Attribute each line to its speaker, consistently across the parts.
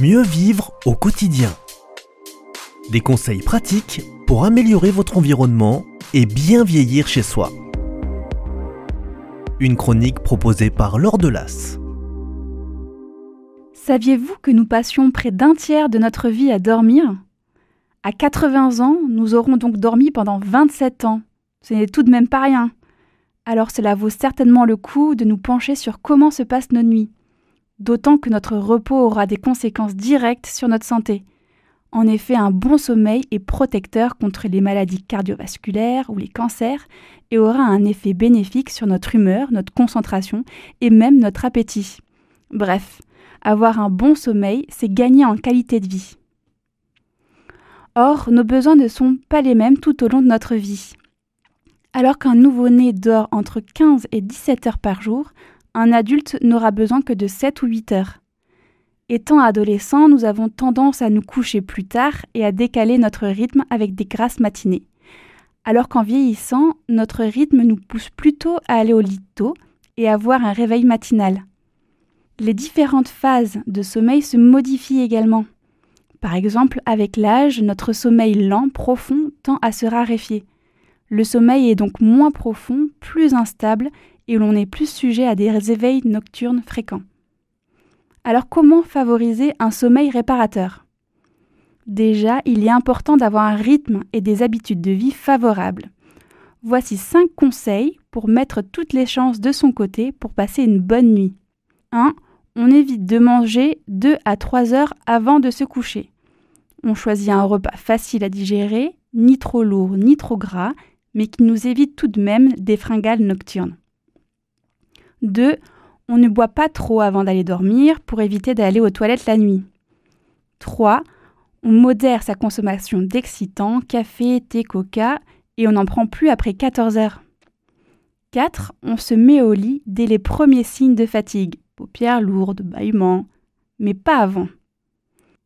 Speaker 1: Mieux vivre au quotidien. Des conseils pratiques pour améliorer votre environnement et bien vieillir chez soi. Une chronique proposée par Laure Delas. Saviez-vous que nous passions près d'un tiers de notre vie à dormir À 80 ans, nous aurons donc dormi pendant 27 ans. Ce n'est tout de même pas rien. Alors cela vaut certainement le coup de nous pencher sur comment se passent nos nuits d'autant que notre repos aura des conséquences directes sur notre santé. En effet, un bon sommeil est protecteur contre les maladies cardiovasculaires ou les cancers et aura un effet bénéfique sur notre humeur, notre concentration et même notre appétit. Bref, avoir un bon sommeil, c'est gagner en qualité de vie. Or, nos besoins ne sont pas les mêmes tout au long de notre vie. Alors qu'un nouveau-né dort entre 15 et 17 heures par jour, un adulte n'aura besoin que de 7 ou 8 heures. Étant adolescents, nous avons tendance à nous coucher plus tard et à décaler notre rythme avec des grasses matinées. Alors qu'en vieillissant, notre rythme nous pousse plutôt à aller au lit tôt et à avoir un réveil matinal. Les différentes phases de sommeil se modifient également. Par exemple, avec l'âge, notre sommeil lent, profond, tend à se raréfier. Le sommeil est donc moins profond, plus instable et où l'on est plus sujet à des éveils nocturnes fréquents. Alors comment favoriser un sommeil réparateur Déjà, il est important d'avoir un rythme et des habitudes de vie favorables. Voici 5 conseils pour mettre toutes les chances de son côté pour passer une bonne nuit. 1. On évite de manger 2 à 3 heures avant de se coucher. On choisit un repas facile à digérer, ni trop lourd, ni trop gras, mais qui nous évite tout de même des fringales nocturnes. 2. On ne boit pas trop avant d'aller dormir pour éviter d'aller aux toilettes la nuit. 3. On modère sa consommation d'excitants, café, thé, coca, et on n'en prend plus après 14 heures. 4. On se met au lit dès les premiers signes de fatigue, paupières lourdes, bâillements, mais pas avant.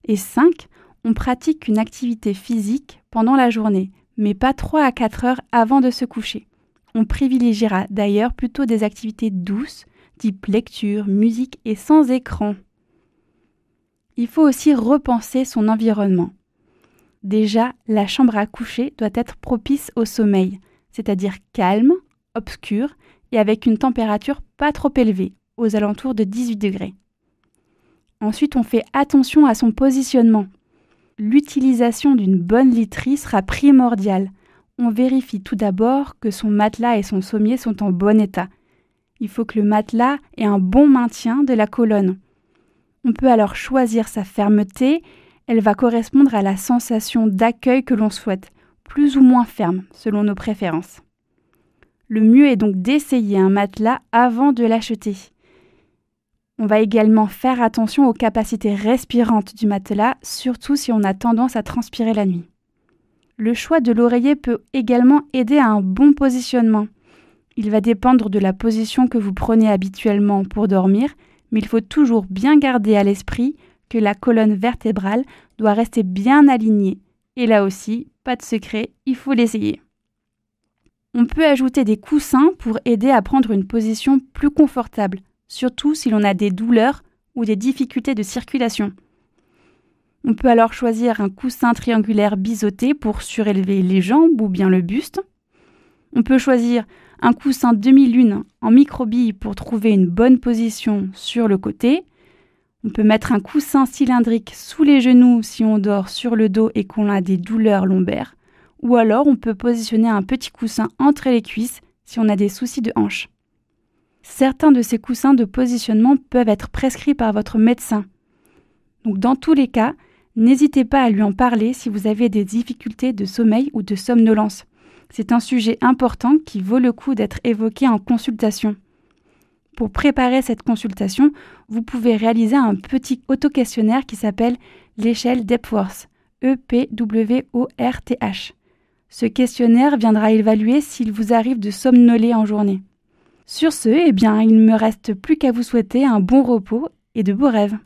Speaker 1: Et 5. On pratique une activité physique pendant la journée, mais pas 3 à 4 heures avant de se coucher. On privilégiera d'ailleurs plutôt des activités douces, type lecture, musique et sans écran. Il faut aussi repenser son environnement. Déjà, la chambre à coucher doit être propice au sommeil, c'est-à-dire calme, obscure et avec une température pas trop élevée, aux alentours de 18 degrés. Ensuite, on fait attention à son positionnement. L'utilisation d'une bonne literie sera primordiale, on vérifie tout d'abord que son matelas et son sommier sont en bon état. Il faut que le matelas ait un bon maintien de la colonne. On peut alors choisir sa fermeté, elle va correspondre à la sensation d'accueil que l'on souhaite, plus ou moins ferme, selon nos préférences. Le mieux est donc d'essayer un matelas avant de l'acheter. On va également faire attention aux capacités respirantes du matelas, surtout si on a tendance à transpirer la nuit. Le choix de l'oreiller peut également aider à un bon positionnement. Il va dépendre de la position que vous prenez habituellement pour dormir, mais il faut toujours bien garder à l'esprit que la colonne vertébrale doit rester bien alignée. Et là aussi, pas de secret, il faut l'essayer. On peut ajouter des coussins pour aider à prendre une position plus confortable, surtout si l'on a des douleurs ou des difficultés de circulation. On peut alors choisir un coussin triangulaire biseauté pour surélever les jambes ou bien le buste. On peut choisir un coussin demi-lune en microbille pour trouver une bonne position sur le côté. On peut mettre un coussin cylindrique sous les genoux si on dort sur le dos et qu'on a des douleurs lombaires. Ou alors on peut positionner un petit coussin entre les cuisses si on a des soucis de hanche. Certains de ces coussins de positionnement peuvent être prescrits par votre médecin. Donc dans tous les cas, N'hésitez pas à lui en parler si vous avez des difficultés de sommeil ou de somnolence. C'est un sujet important qui vaut le coup d'être évoqué en consultation. Pour préparer cette consultation, vous pouvez réaliser un petit auto-questionnaire qui s'appelle l'échelle Depworth, E-P-W-O-R-T-H. Ce questionnaire viendra évaluer s'il vous arrive de somnoler en journée. Sur ce, eh bien, il ne me reste plus qu'à vous souhaiter un bon repos et de beaux rêves.